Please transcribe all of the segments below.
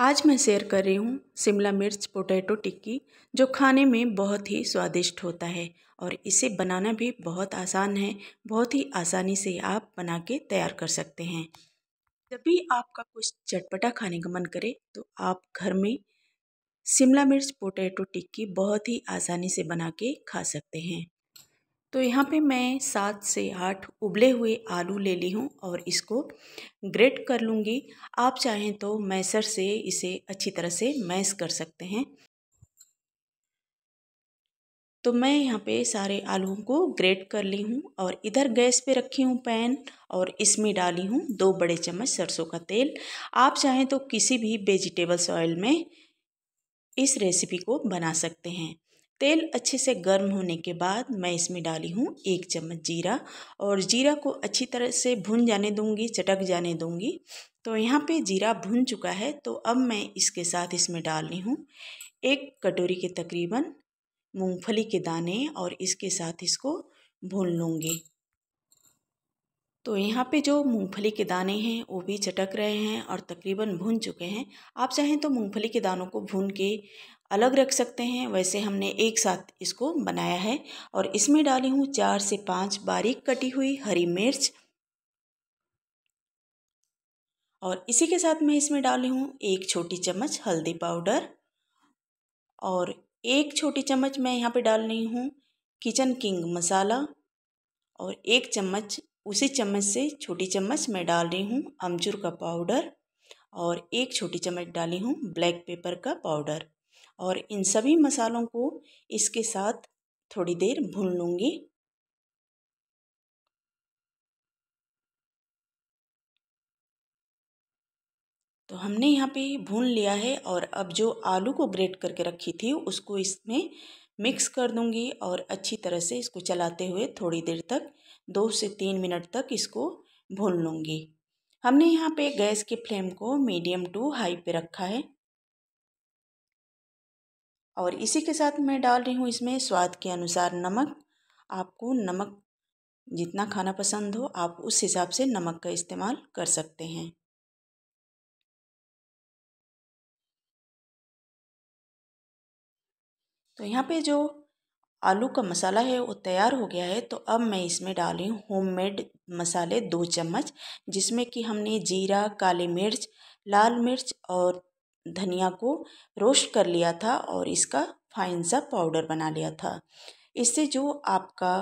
आज मैं शेयर कर रही हूँ शिमला मिर्च पोटैटो टिक्की जो खाने में बहुत ही स्वादिष्ट होता है और इसे बनाना भी बहुत आसान है बहुत ही आसानी से आप बना के तैयार कर सकते हैं जब भी आपका कुछ चटपटा खाने का मन करे तो आप घर में शिमला मिर्च पोटैटो टिक्की बहुत ही आसानी से बना के खा सकते हैं तो यहाँ पे मैं सात से आठ उबले हुए आलू ले ली हूँ और इसको ग्रेट कर लूँगी आप चाहें तो मैसर से इसे अच्छी तरह से मैस कर सकते हैं तो मैं यहाँ पे सारे आलूओं को ग्रेट कर ली हूँ और इधर गैस पे रखी हूँ पैन और इसमें डाली हूँ दो बड़े चम्मच सरसों का तेल आप चाहें तो किसी भी वेजिटेबल्स ऑयल में इस रेसिपी को बना सकते हैं तेल अच्छे से गर्म होने के बाद मैं इसमें डाली हूँ एक चम्मच जीरा और जीरा को अच्छी तरह से भुन जाने दूंगी चटक जाने दूंगी तो यहाँ पे जीरा भुन चुका है तो अब मैं इसके साथ इसमें डाल रही हूँ एक कटोरी के तकरीबन मूंगफली के दाने और इसके साथ इसको भून लूँगी तो यहाँ पे जो मूंगफली के दाने हैं वो भी चटक रहे हैं और तकरीबन भुन चुके हैं आप चाहें तो मूंगफली के दानों को भून के अलग रख सकते हैं वैसे हमने एक साथ इसको बनाया है और इसमें डाली हूँ चार से पाँच बारीक कटी हुई हरी मिर्च और इसी के साथ मैं इसमें डाली हूँ एक छोटी चम्मच हल्दी पाउडर और एक छोटी चम्मच मैं यहाँ पे डाल रही हूँ किचन किंग मसाला और एक चम्मच उसी चम्मच से छोटी चम्मच मैं डाल रही हूँ अमचूर का पाउडर और एक छोटी चम्मच डाली हूँ ब्लैक पेपर का पाउडर और इन सभी मसालों को इसके साथ थोड़ी देर भून लूँगी तो हमने यहाँ पे भून लिया है और अब जो आलू को ग्रेट करके रखी थी उसको इसमें मिक्स कर दूँगी और अच्छी तरह से इसको चलाते हुए थोड़ी देर तक दो से तीन मिनट तक इसको भून लूँगी हमने यहाँ पे गैस के फ्लेम को मीडियम टू हाई पे रखा है और इसी के साथ मैं डाल रही हूँ इसमें स्वाद के अनुसार नमक आपको नमक जितना खाना पसंद हो आप उस हिसाब से नमक का इस्तेमाल कर सकते हैं तो यहाँ पे जो आलू का मसाला है वो तैयार हो गया है तो अब मैं इसमें डाल रही हूँ होममेड मसाले दो चम्मच जिसमें कि हमने जीरा काली मिर्च लाल मिर्च और धनिया को रोस्ट कर लिया था और इसका फाइन सा पाउडर बना लिया था इससे जो आपका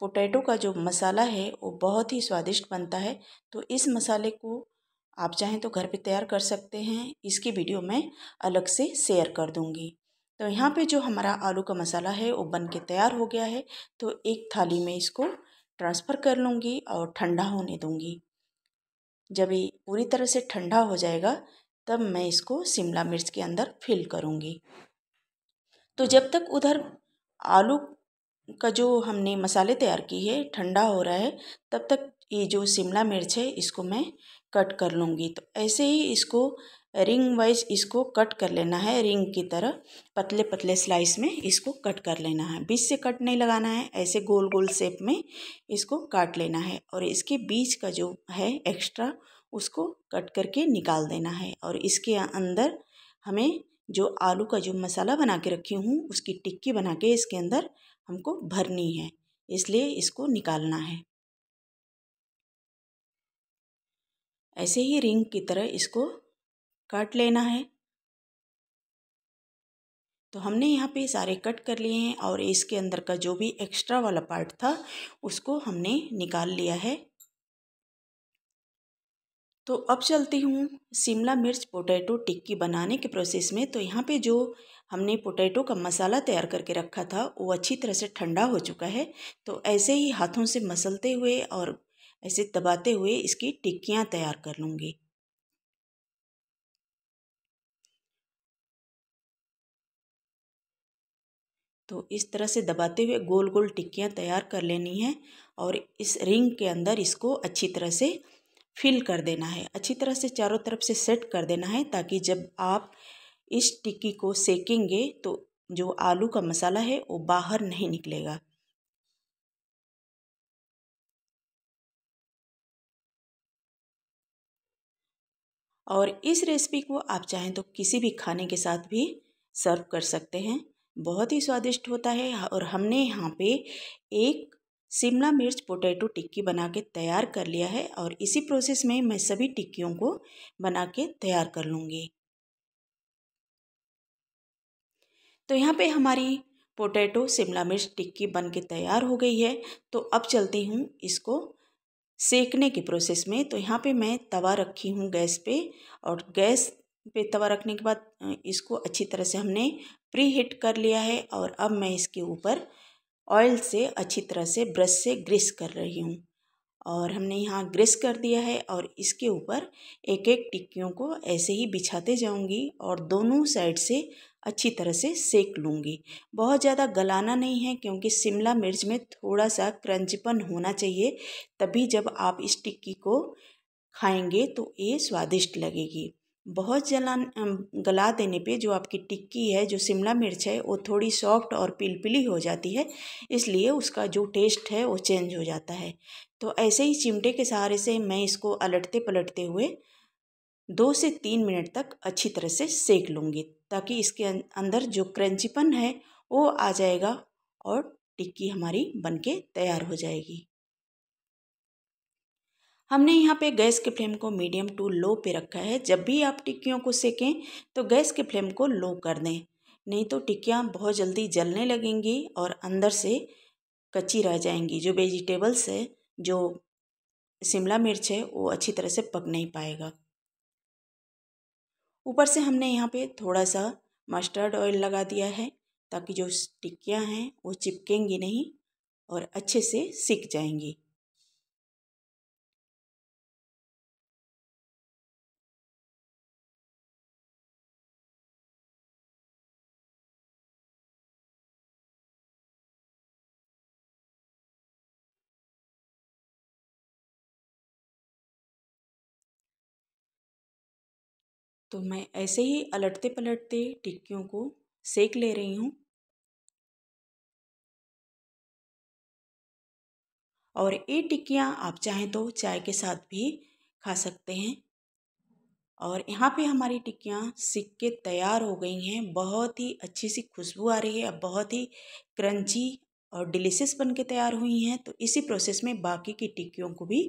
पोटैटो का जो मसाला है वो बहुत ही स्वादिष्ट बनता है तो इस मसाले को आप चाहें तो घर पे तैयार कर सकते हैं इसकी वीडियो मैं अलग से शेयर कर दूंगी तो यहाँ पे जो हमारा आलू का मसाला है वो बन के तैयार हो गया है तो एक थाली में इसको ट्रांसफ़र कर लूँगी और ठंडा होने दूँगी जब ये पूरी तरह से ठंडा हो जाएगा तब मैं इसको शिमला मिर्च के अंदर फिल करूँगी तो जब तक उधर आलू का जो हमने मसाले तैयार की है ठंडा हो रहा है तब तक ये जो शिमला मिर्च है इसको मैं कट कर लूँगी तो ऐसे ही इसको रिंग वाइज इसको कट कर लेना है रिंग की तरह पतले पतले स्लाइस में इसको कट कर लेना है बीच से कट नहीं लगाना है ऐसे गोल गोल शेप में इसको काट लेना है और इसके बीच का जो है एक्स्ट्रा उसको कट करके निकाल देना है और इसके अंदर हमें जो आलू का जो मसाला बना के रखी हूँ उसकी टिक्की बना के इसके अंदर हमको भरनी है इसलिए इसको निकालना है ऐसे ही रिंग की तरह इसको काट लेना है तो हमने यहाँ पे सारे कट कर लिए हैं और इसके अंदर का जो भी एक्स्ट्रा वाला पार्ट था उसको हमने निकाल लिया है तो अब चलती हूँ शिमला मिर्च पोटैटो टिक्की बनाने के प्रोसेस में तो यहाँ पे जो हमने पोटैटो का मसाला तैयार करके रखा था वो अच्छी तरह से ठंडा हो चुका है तो ऐसे ही हाथों से मसलते हुए और ऐसे दबाते हुए इसकी टिक्कियाँ तैयार कर लूँगी तो इस तरह से दबाते हुए गोल गोल टिक्कियाँ तैयार कर लेनी है और इस रिंग के अंदर इसको अच्छी तरह से फिल कर देना है अच्छी तरह से चारों तरफ से सेट कर देना है ताकि जब आप इस टिक्की को सेकेंगे तो जो आलू का मसाला है वो बाहर नहीं निकलेगा और इस रेसिपी को आप चाहें तो किसी भी खाने के साथ भी सर्व कर सकते हैं बहुत ही स्वादिष्ट होता है और हमने यहाँ पे एक शिमला मिर्च पोटैटो टिक्की बना के तैयार कर लिया है और इसी प्रोसेस में मैं सभी टिक्कियों को बना के तैयार कर लूँगी तो यहाँ पे हमारी पोटैटो शिमला मिर्च टिक्की बन के तैयार हो गई है तो अब चलती हूँ इसको सेकने के प्रोसेस में तो यहाँ पे मैं तवा रखी हूँ गैस पे और गैस पे तवा रखने के बाद इसको अच्छी तरह से हमने प्री हीट कर लिया है और अब मैं इसके ऊपर ऑयल से अच्छी तरह से ब्रश से ग्रिस कर रही हूँ और हमने यहाँ ग्रिस कर दिया है और इसके ऊपर एक एक टिक्कियों को ऐसे ही बिछाते जाऊँगी और दोनों साइड से अच्छी तरह से सेक लूँगी बहुत ज़्यादा गलाना नहीं है क्योंकि शिमला मिर्च में थोड़ा सा क्रंचपन होना चाहिए तभी जब आप इस टिक्की को खाएंगे तो ये स्वादिष्ट लगेगी बहुत जला गला देने पे जो आपकी टिक्की है जो शिमला मिर्च है वो थोड़ी सॉफ्ट और पिलपिली हो जाती है इसलिए उसका जो टेस्ट है वो चेंज हो जाता है तो ऐसे ही चिमटे के सहारे से मैं इसको अलटते पलटते हुए दो से तीन मिनट तक अच्छी तरह से सेक लूँगी ताकि इसके अं, अंदर जो क्रंचीपन है वो आ जाएगा और टिक्की हमारी बनके तैयार हो जाएगी हमने यहाँ पे गैस के फ्लेम को मीडियम टू लो पे रखा है जब भी आप टिक्कियों को सेकें तो गैस के फ्लेम को लो कर दें नहीं तो टिक्कियाँ बहुत जल्दी जलने लगेंगी और अंदर से कच्ची रह जाएंगी जो वेजिटेबल्स है जो शिमला मिर्च है वो अच्छी तरह से पक नहीं पाएगा ऊपर से हमने यहाँ पे थोड़ा सा मस्टर्ड ऑयल लगा दिया है ताकि जो टिक्कियाँ हैं वो चिपकेंगी नहीं और अच्छे से सीख जाएंगी तो मैं ऐसे ही अलटते पलटते टिक्कियों को सेक ले रही हूँ और ये टिक्कियाँ आप चाहें तो चाय के साथ भी खा सकते हैं और यहाँ पे हमारी टिक्कियाँ सिक के तैयार हो गई हैं बहुत ही अच्छी सी खुशबू आ रही है अब बहुत ही क्रंची और डिलीशियस बन के तैयार हुई हैं तो इसी प्रोसेस में बाकी की टिक्कियों को भी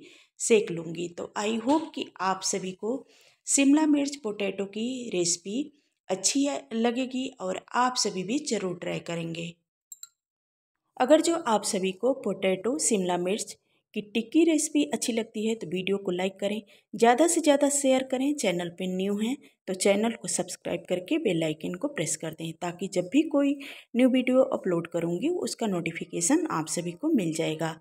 सेक लूँगी तो आई होप कि आप सभी को शिमला मिर्च पोटैटो की रेसिपी अच्छी लगेगी और आप सभी भी ज़रूर ट्राई करेंगे अगर जो आप सभी को पोटैटो शिमला मिर्च की टिक्की रेसिपी अच्छी लगती है तो वीडियो को लाइक करें ज़्यादा से ज़्यादा शेयर करें चैनल पर न्यू हैं तो चैनल को सब्सक्राइब करके बेल आइकन को प्रेस कर दें ताकि जब भी कोई न्यू वीडियो अपलोड करूँगी उसका नोटिफिकेशन आप सभी को मिल जाएगा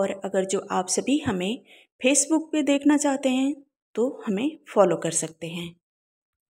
और अगर जो आप सभी हमें फेसबुक पे देखना चाहते हैं तो हमें फॉलो कर सकते हैं